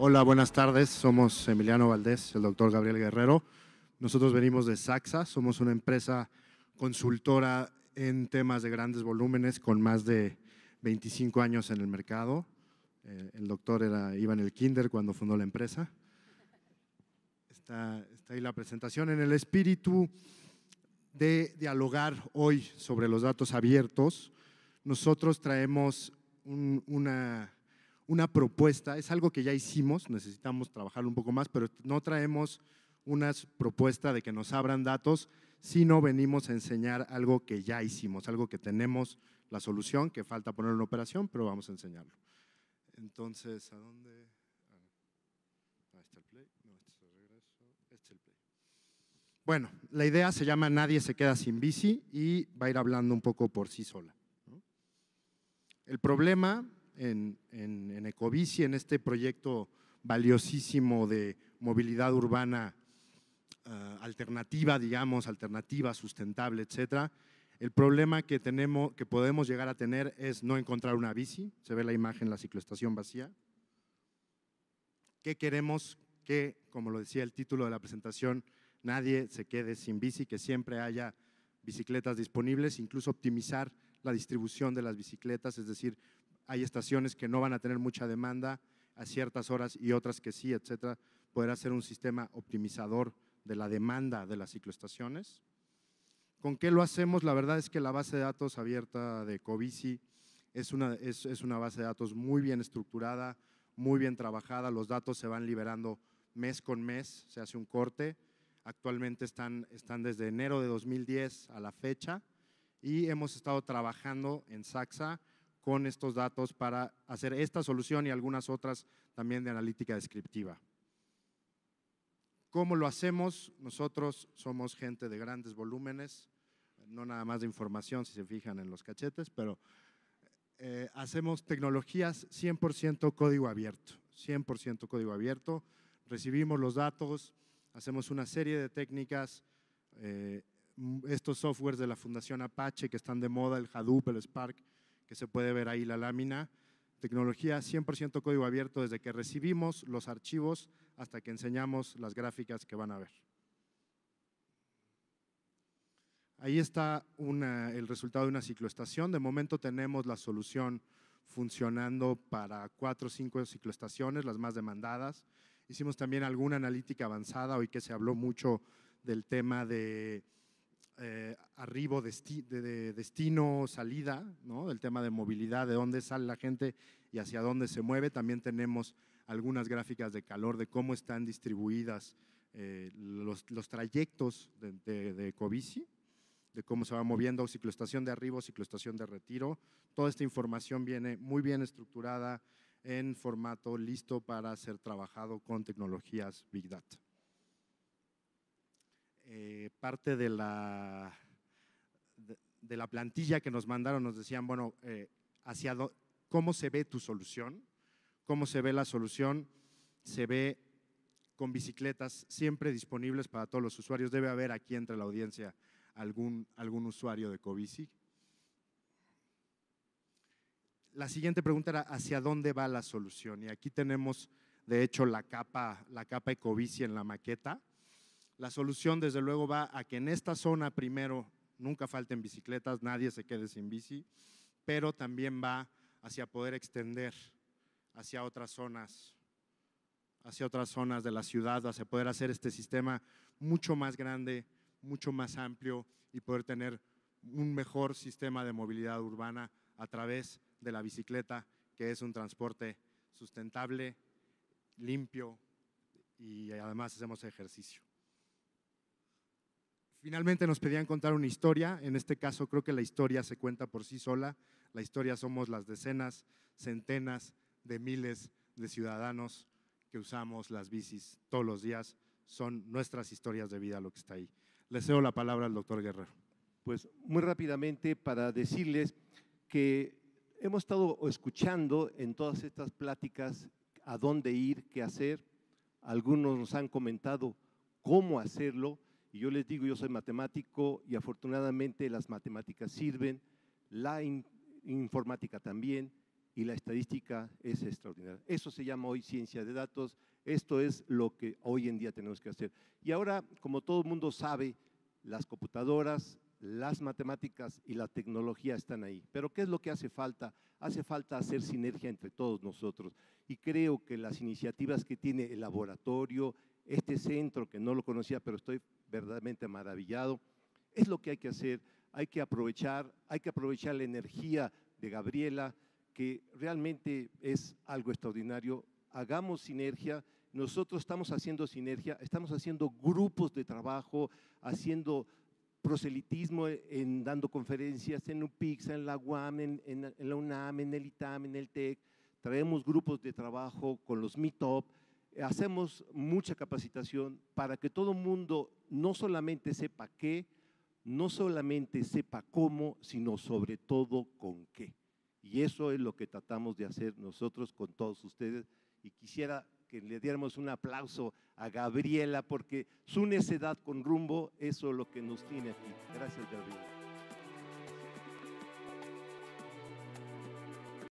Hola, buenas tardes. Somos Emiliano Valdés, el doctor Gabriel Guerrero. Nosotros venimos de Saxa, somos una empresa consultora en temas de grandes volúmenes con más de 25 años en el mercado. Eh, el doctor era, iba el kinder cuando fundó la empresa. Está, ahí la presentación. En el espíritu de dialogar hoy sobre los datos abiertos, nosotros traemos una una propuesta, es algo que ya hicimos, necesitamos trabajar un poco más, pero no traemos una propuesta de que nos abran datos, sino venimos a enseñar algo que ya hicimos, algo que tenemos la solución, que falta poner en operación, pero vamos a enseñarlo. Entonces, ¿a dónde? Bueno, la idea se llama Nadie se queda sin bici y va a ir hablando un poco por sí sola. El problema en, en, en Ecobici, en este proyecto valiosísimo de movilidad urbana ah, alternativa, digamos, alternativa, sustentable, etcétera. El problema que, tenemos, que podemos llegar a tener es no encontrar una bici. Se ve la imagen, la cicloestación vacía. ¿Qué queremos? Que, como lo decía el título de la presentación, nadie se quede sin bici, que siempre haya bicicletas disponibles, incluso optimizar la distribución de las bicicletas, es decir, hay estaciones que no van a tener mucha demanda a ciertas horas y otras que sí, etcétera. Podrá ser un sistema optimizador de la demanda de las cicloestaciones. ¿Con qué lo hacemos? La verdad es que la base de datos abierta de Covici es una, es, una base de datos muy bien estructurada, muy bien trabajada. Los datos se van liberando mes con mes, se hace un corte. Actualmente están, están desde enero de 2010 a la fecha y hemos estado trabajando en Saxa con estos datos para hacer esta solución y algunas otras también de analítica descriptiva. ¿Cómo lo hacemos? Nosotros somos gente de grandes volúmenes, no nada más de información si se fijan en los cachetes, pero eh, hacemos tecnologías 100% código abierto, 100% código abierto, recibimos los datos, hacemos una serie de técnicas, eh, estos softwares de la Fundación Apache que están de moda, el Hadoop, el Spark, que se puede ver ahí la lámina. Tecnología 100% código abierto desde que recibimos los archivos hasta que enseñamos las gráficas que van a ver. Ahí está el resultado de una cicloestación. De momento tenemos la solución funcionando para cuatro o cinco cicloestaciones, las más demandadas. Hicimos también alguna analítica avanzada, hoy que se habló mucho del tema de eh, arribo, de, destino, salida, ¿no? del tema de movilidad, de dónde sale la gente y hacia dónde se mueve. También tenemos algunas gráficas de calor, de cómo están distribuidas eh, los, trayectos de, de, de de cómo se va moviendo cicloestación de arribo, cicloestación de retiro. Toda esta información viene muy bien estructurada en formato listo para ser trabajado con tecnologías Big Data. Eh, parte de la, plantilla que nos mandaron nos decían, bueno, eh, cómo se ve tu solución, cómo se ve la solución, se ve con bicicletas siempre disponibles para todos los usuarios. Debe haber aquí entre la audiencia algún, algún usuario de Covici. La siguiente pregunta era hacia dónde va la solución y aquí tenemos de hecho la capa, la capa Ecobici en la maqueta la solución, desde luego, va a que en esta zona primero nunca falten bicicletas, nadie se quede sin bici, pero también va hacia poder extender hacia otras zonas, hacia otras zonas de la ciudad, hacia poder hacer este sistema mucho más grande, mucho más amplio y poder tener un mejor sistema de movilidad urbana a través de la bicicleta, que es un transporte sustentable, limpio y además hacemos ejercicio. Finalmente nos pedían contar una historia, en este caso creo que la historia se cuenta por sí sola, la historia somos las decenas, centenas de miles de ciudadanos que usamos las bicis todos los días, son nuestras historias de vida lo que está ahí. Le cedo la palabra al doctor Guerrero. Pues muy rápidamente para decirles que hemos estado escuchando en todas estas pláticas a dónde ir, qué hacer, algunos nos han comentado cómo hacerlo, y yo les digo, yo soy matemático y afortunadamente las matemáticas sirven, la informática también y la estadística es extraordinaria. Eso se llama hoy ciencia de datos, esto es lo que hoy en día tenemos que hacer. Y ahora, como todo el mundo sabe, las computadoras, las matemáticas y la tecnología están ahí. Pero ¿qué es lo que hace falta? Hace falta hacer sinergia entre todos nosotros. Y creo que las iniciativas que tiene el laboratorio, este centro que no lo conocía, pero estoy verdaderamente maravillado. Es lo que hay que hacer, hay que aprovechar, hay que aprovechar la energía de Gabriela, que realmente es algo extraordinario. Hagamos sinergia, nosotros estamos haciendo sinergia, estamos haciendo grupos de trabajo, haciendo proselitismo en dando conferencias en UPIXA, en la UAM, en, en la UNAM, en el ITAM, en el TEC. Traemos grupos de trabajo con los Meetup, hacemos mucha capacitación para que todo el mundo no solamente sepa qué, no solamente sepa cómo, sino sobre todo con qué. Y eso es lo que tratamos de hacer nosotros con todos ustedes. Y quisiera que le diéramos un aplauso a Gabriela porque su necedad con rumbo, eso es lo que nos tiene aquí. Gracias, Gabriela.